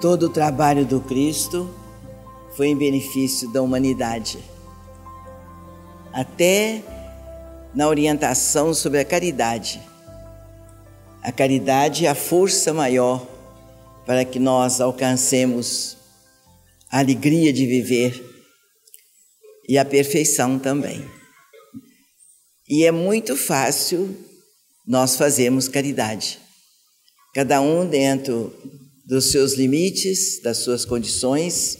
Todo o trabalho do Cristo foi em benefício da humanidade. Até na orientação sobre a caridade. A caridade é a força maior para que nós alcancemos a alegria de viver e a perfeição também. E é muito fácil nós fazermos caridade, cada um dentro dos seus limites, das suas condições,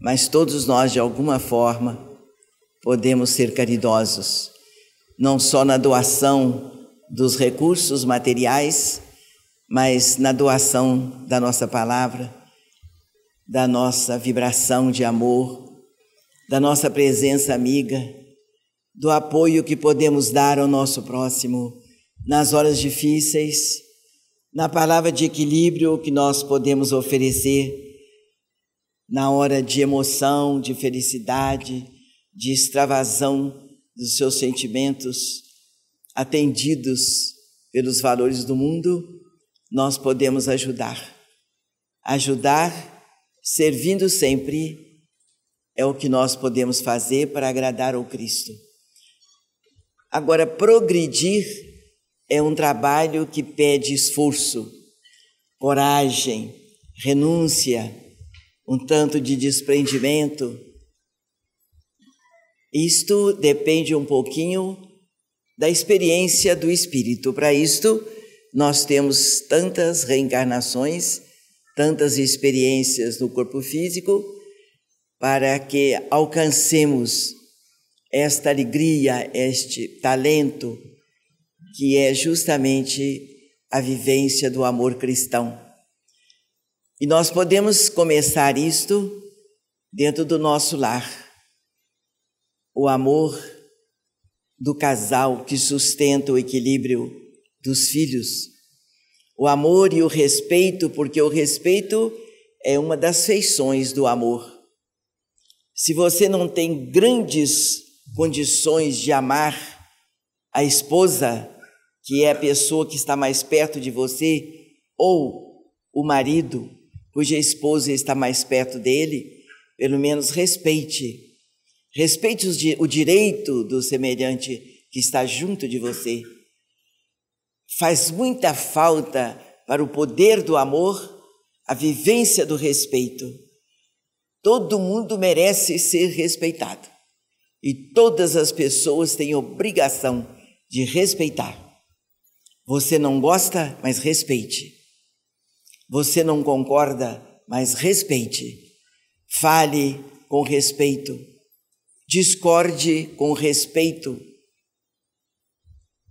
mas todos nós, de alguma forma, podemos ser caridosos, não só na doação dos recursos materiais, mas na doação da nossa palavra da nossa vibração de amor, da nossa presença amiga, do apoio que podemos dar ao nosso próximo nas horas difíceis, na palavra de equilíbrio que nós podemos oferecer na hora de emoção, de felicidade, de extravasão dos seus sentimentos, atendidos pelos valores do mundo, nós podemos ajudar. Ajudar servindo sempre é o que nós podemos fazer para agradar ao Cristo. Agora, progredir é um trabalho que pede esforço, coragem, renúncia, um tanto de desprendimento. Isto depende um pouquinho da experiência do espírito. Para isto, nós temos tantas reencarnações tantas experiências no corpo físico, para que alcancemos esta alegria, este talento, que é justamente a vivência do amor cristão. E nós podemos começar isto dentro do nosso lar. O amor do casal que sustenta o equilíbrio dos filhos o amor e o respeito, porque o respeito é uma das feições do amor. Se você não tem grandes condições de amar a esposa, que é a pessoa que está mais perto de você, ou o marido, cuja esposa está mais perto dele, pelo menos respeite. Respeite o direito do semelhante que está junto de você. Faz muita falta para o poder do amor a vivência do respeito. Todo mundo merece ser respeitado e todas as pessoas têm obrigação de respeitar. Você não gosta, mas respeite. Você não concorda, mas respeite. Fale com respeito. Discorde com respeito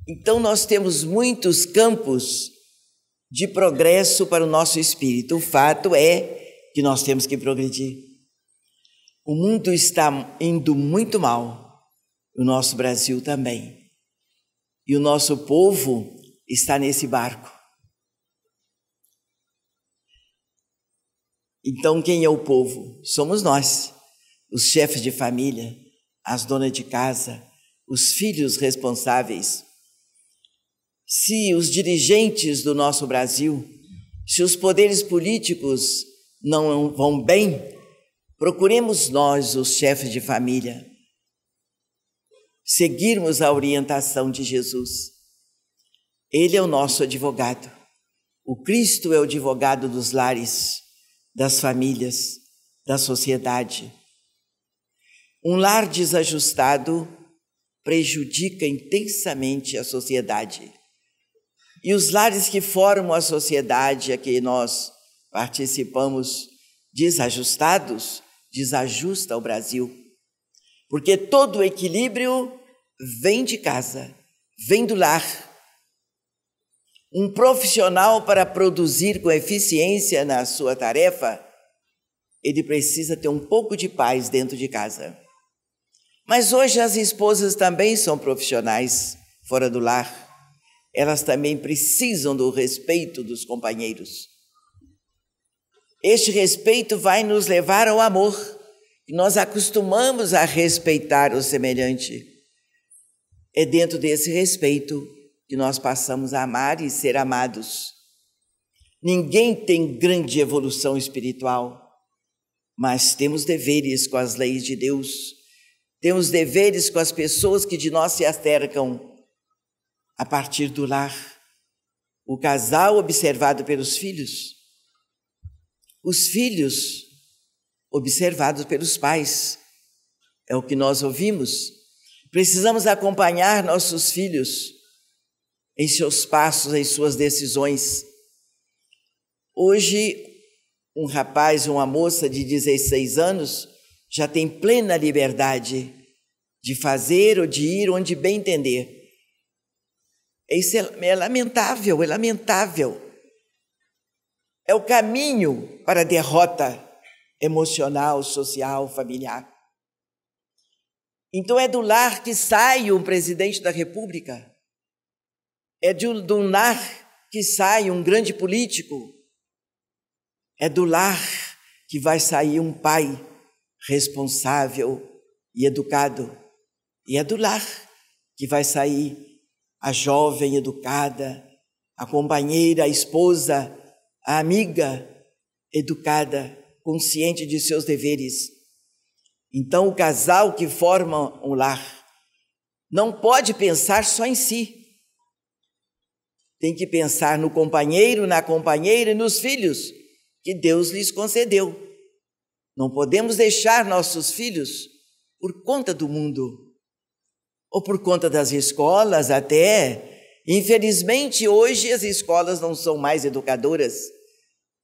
então, nós temos muitos campos de progresso para o nosso espírito. O fato é que nós temos que progredir. O mundo está indo muito mal, o nosso Brasil também. E o nosso povo está nesse barco. Então, quem é o povo? Somos nós, os chefes de família, as donas de casa, os filhos responsáveis se os dirigentes do nosso Brasil, se os poderes políticos não vão bem, procuremos nós, os chefes de família, seguirmos a orientação de Jesus. Ele é o nosso advogado. O Cristo é o advogado dos lares, das famílias, da sociedade. Um lar desajustado prejudica intensamente a sociedade e os lares que formam a sociedade a que nós participamos desajustados, desajusta o Brasil. Porque todo o equilíbrio vem de casa, vem do lar. Um profissional para produzir com eficiência na sua tarefa, ele precisa ter um pouco de paz dentro de casa. Mas hoje as esposas também são profissionais fora do lar elas também precisam do respeito dos companheiros. Este respeito vai nos levar ao amor. Nós acostumamos a respeitar o semelhante. É dentro desse respeito que nós passamos a amar e ser amados. Ninguém tem grande evolução espiritual, mas temos deveres com as leis de Deus, temos deveres com as pessoas que de nós se acercam a partir do lar. O casal observado pelos filhos, os filhos observados pelos pais. É o que nós ouvimos. Precisamos acompanhar nossos filhos em seus passos, em suas decisões. Hoje, um rapaz, uma moça de 16 anos já tem plena liberdade de fazer ou de ir onde bem entender é isso é, é lamentável, é lamentável. É o caminho para a derrota emocional, social, familiar. Então é do lar que sai um presidente da República, é de, do lar que sai um grande político, é do lar que vai sair um pai responsável e educado, e é do lar que vai sair a jovem educada, a companheira, a esposa, a amiga educada, consciente de seus deveres. Então, o casal que forma um lar não pode pensar só em si. Tem que pensar no companheiro, na companheira e nos filhos que Deus lhes concedeu. Não podemos deixar nossos filhos por conta do mundo ou por conta das escolas até. Infelizmente, hoje as escolas não são mais educadoras.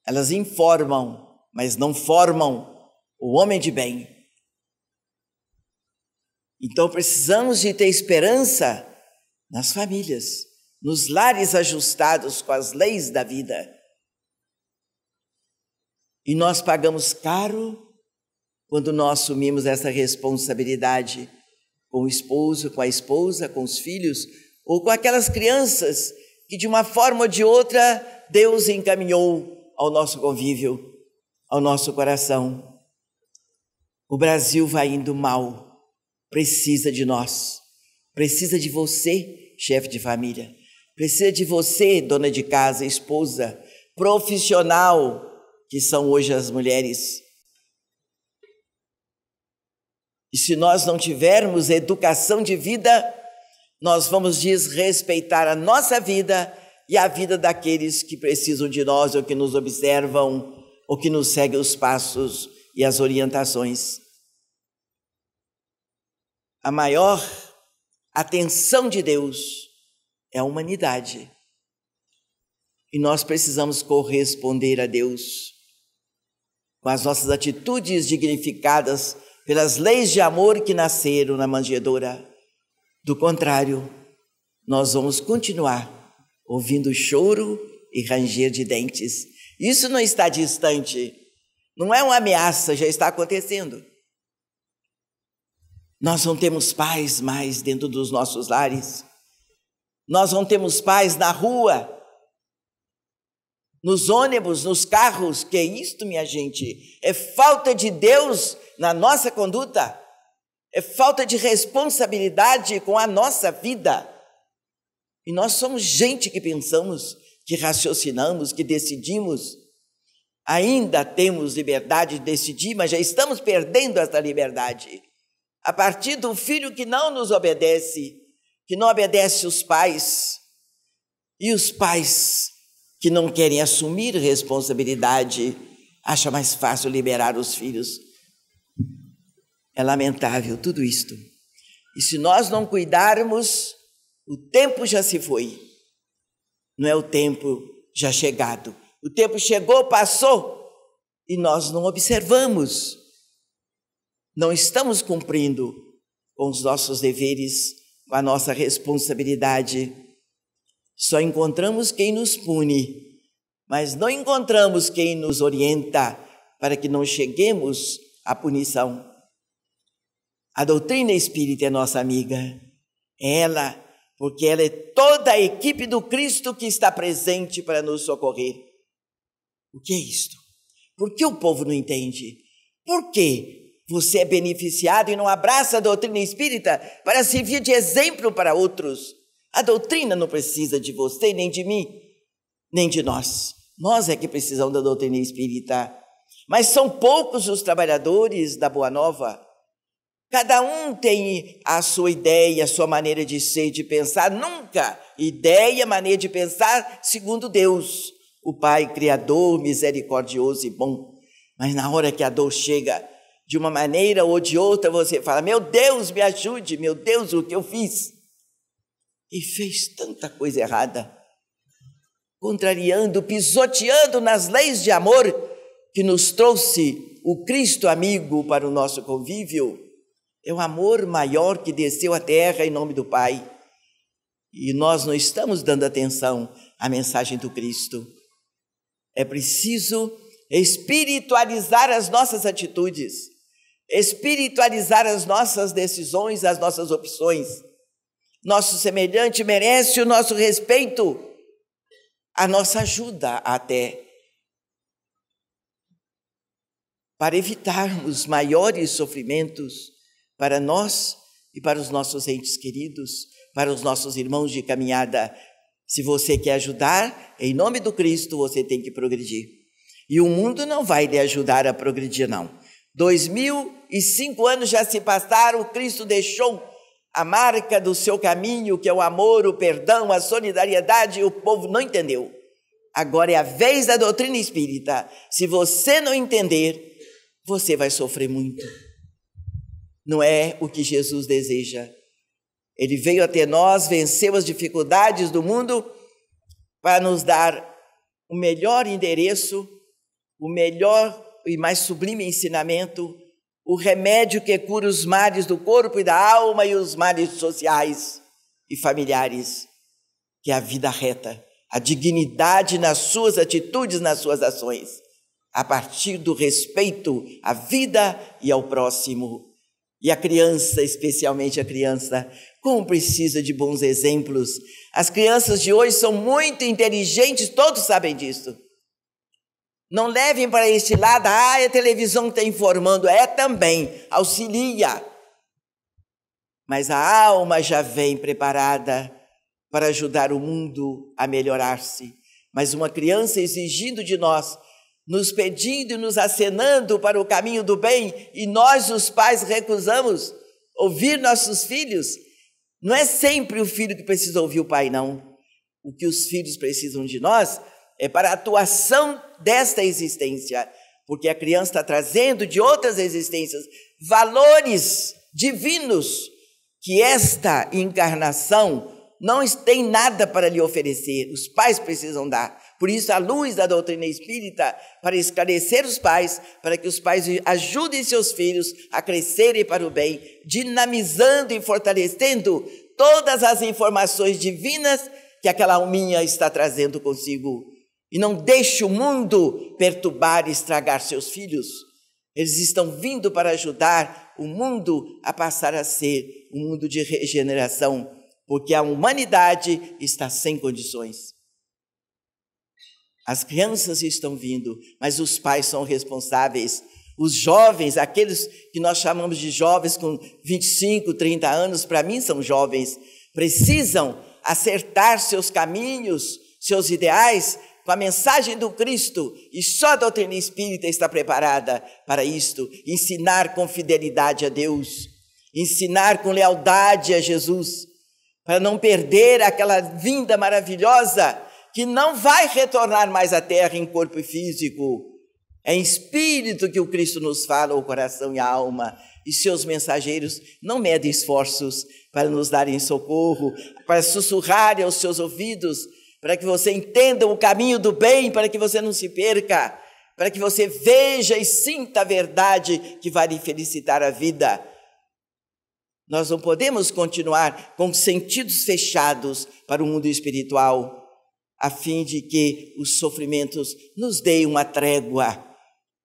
Elas informam, mas não formam o homem de bem. Então precisamos de ter esperança nas famílias, nos lares ajustados com as leis da vida. E nós pagamos caro quando nós assumimos essa responsabilidade com o esposo, com a esposa, com os filhos, ou com aquelas crianças que de uma forma ou de outra Deus encaminhou ao nosso convívio, ao nosso coração. O Brasil vai indo mal, precisa de nós, precisa de você, chefe de família, precisa de você, dona de casa, esposa, profissional, que são hoje as mulheres e se nós não tivermos educação de vida, nós vamos desrespeitar a nossa vida e a vida daqueles que precisam de nós, ou que nos observam, ou que nos seguem os passos e as orientações. A maior atenção de Deus é a humanidade. E nós precisamos corresponder a Deus com as nossas atitudes dignificadas pelas leis de amor que nasceram na manjedoura. Do contrário, nós vamos continuar ouvindo choro e ranger de dentes. Isso não está distante, não é uma ameaça, já está acontecendo. Nós não temos paz mais dentro dos nossos lares, nós não temos paz na rua, nos ônibus, nos carros, que é isto, minha gente? É falta de Deus na nossa conduta? É falta de responsabilidade com a nossa vida? E nós somos gente que pensamos, que raciocinamos, que decidimos. Ainda temos liberdade de decidir, mas já estamos perdendo essa liberdade. A partir do filho que não nos obedece, que não obedece os pais, e os pais que não querem assumir responsabilidade, acha mais fácil liberar os filhos. É lamentável tudo isto. E se nós não cuidarmos, o tempo já se foi. Não é o tempo já chegado. O tempo chegou, passou e nós não observamos. Não estamos cumprindo com os nossos deveres, com a nossa responsabilidade só encontramos quem nos pune, mas não encontramos quem nos orienta para que não cheguemos à punição. A doutrina espírita é nossa amiga. É ela, porque ela é toda a equipe do Cristo que está presente para nos socorrer. O que é isto? Por que o povo não entende? Por que você é beneficiado e não abraça a doutrina espírita para servir de exemplo para outros? A doutrina não precisa de você, nem de mim, nem de nós. Nós é que precisamos da doutrina espírita. Mas são poucos os trabalhadores da Boa Nova. Cada um tem a sua ideia, a sua maneira de ser, de pensar. Nunca ideia, maneira de pensar segundo Deus, o Pai Criador, misericordioso e bom. Mas na hora que a dor chega, de uma maneira ou de outra, você fala: Meu Deus, me ajude, meu Deus, o que eu fiz? e fez tanta coisa errada, contrariando, pisoteando nas leis de amor que nos trouxe o Cristo amigo para o nosso convívio. É o amor maior que desceu à terra em nome do Pai. E nós não estamos dando atenção à mensagem do Cristo. É preciso espiritualizar as nossas atitudes, espiritualizar as nossas decisões, as nossas opções nosso semelhante merece o nosso respeito, a nossa ajuda até. Para evitarmos maiores sofrimentos para nós e para os nossos entes queridos, para os nossos irmãos de caminhada. Se você quer ajudar, em nome do Cristo, você tem que progredir. E o mundo não vai lhe ajudar a progredir, não. Dois mil e cinco anos já se passaram, Cristo deixou a marca do seu caminho, que é o amor, o perdão, a solidariedade, o povo não entendeu. Agora é a vez da doutrina espírita. Se você não entender, você vai sofrer muito. Não é o que Jesus deseja. Ele veio até nós, venceu as dificuldades do mundo para nos dar o melhor endereço, o melhor e mais sublime ensinamento o remédio que cura os males do corpo e da alma e os males sociais e familiares, que é a vida reta, a dignidade nas suas atitudes, nas suas ações, a partir do respeito à vida e ao próximo. E a criança, especialmente a criança, como precisa de bons exemplos. As crianças de hoje são muito inteligentes, todos sabem disso não levem para este lado, ah, a televisão está informando. É também, auxilia. Mas a alma já vem preparada para ajudar o mundo a melhorar-se. Mas uma criança exigindo de nós, nos pedindo e nos acenando para o caminho do bem, e nós, os pais, recusamos ouvir nossos filhos. Não é sempre o filho que precisa ouvir o pai, não. O que os filhos precisam de nós é para a atuação desta existência, porque a criança está trazendo de outras existências valores divinos que esta encarnação não tem nada para lhe oferecer, os pais precisam dar. Por isso, a luz da doutrina espírita, para esclarecer os pais, para que os pais ajudem seus filhos a crescerem para o bem, dinamizando e fortalecendo todas as informações divinas que aquela alminha está trazendo consigo. E não deixe o mundo perturbar e estragar seus filhos. Eles estão vindo para ajudar o mundo a passar a ser um mundo de regeneração, porque a humanidade está sem condições. As crianças estão vindo, mas os pais são responsáveis. Os jovens, aqueles que nós chamamos de jovens com 25, 30 anos, para mim são jovens, precisam acertar seus caminhos, seus ideais, com a mensagem do Cristo, e só a doutrina espírita está preparada para isto ensinar com fidelidade a Deus, ensinar com lealdade a Jesus, para não perder aquela vinda maravilhosa que não vai retornar mais à terra em corpo físico. É em espírito que o Cristo nos fala, o coração e a alma, e seus mensageiros não medem esforços para nos darem socorro, para sussurrarem aos seus ouvidos para que você entenda o caminho do bem, para que você não se perca, para que você veja e sinta a verdade que vai lhe felicitar a vida. Nós não podemos continuar com sentidos fechados para o mundo espiritual, a fim de que os sofrimentos nos deem uma trégua,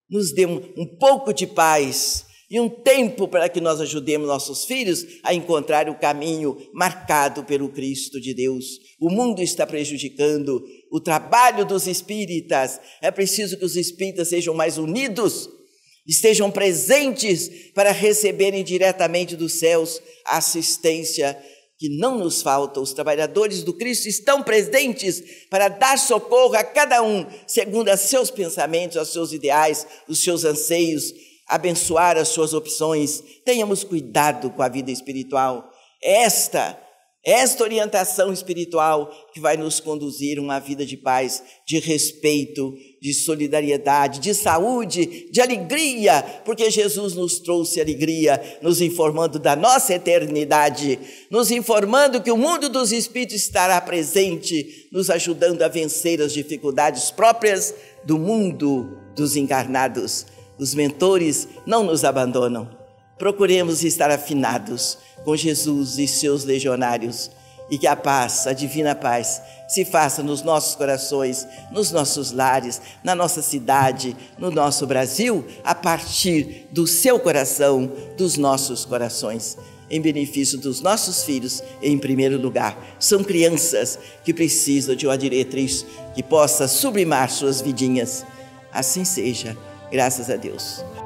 nos deem um pouco de paz, e um tempo para que nós ajudemos nossos filhos a encontrar o caminho marcado pelo Cristo de Deus. O mundo está prejudicando o trabalho dos espíritas. É preciso que os espíritas sejam mais unidos, estejam presentes para receberem diretamente dos céus a assistência que não nos falta. Os trabalhadores do Cristo estão presentes para dar socorro a cada um, segundo os seus pensamentos, os seus ideais, os seus anseios abençoar as suas opções. Tenhamos cuidado com a vida espiritual. É esta, é esta orientação espiritual que vai nos conduzir a uma vida de paz, de respeito, de solidariedade, de saúde, de alegria, porque Jesus nos trouxe alegria, nos informando da nossa eternidade, nos informando que o mundo dos espíritos estará presente, nos ajudando a vencer as dificuldades próprias do mundo dos encarnados. Os mentores não nos abandonam. Procuremos estar afinados com Jesus e seus legionários e que a paz, a divina paz, se faça nos nossos corações, nos nossos lares, na nossa cidade, no nosso Brasil, a partir do seu coração, dos nossos corações, em benefício dos nossos filhos, em primeiro lugar. São crianças que precisam de uma diretriz que possa sublimar suas vidinhas. Assim seja. Graças a Deus.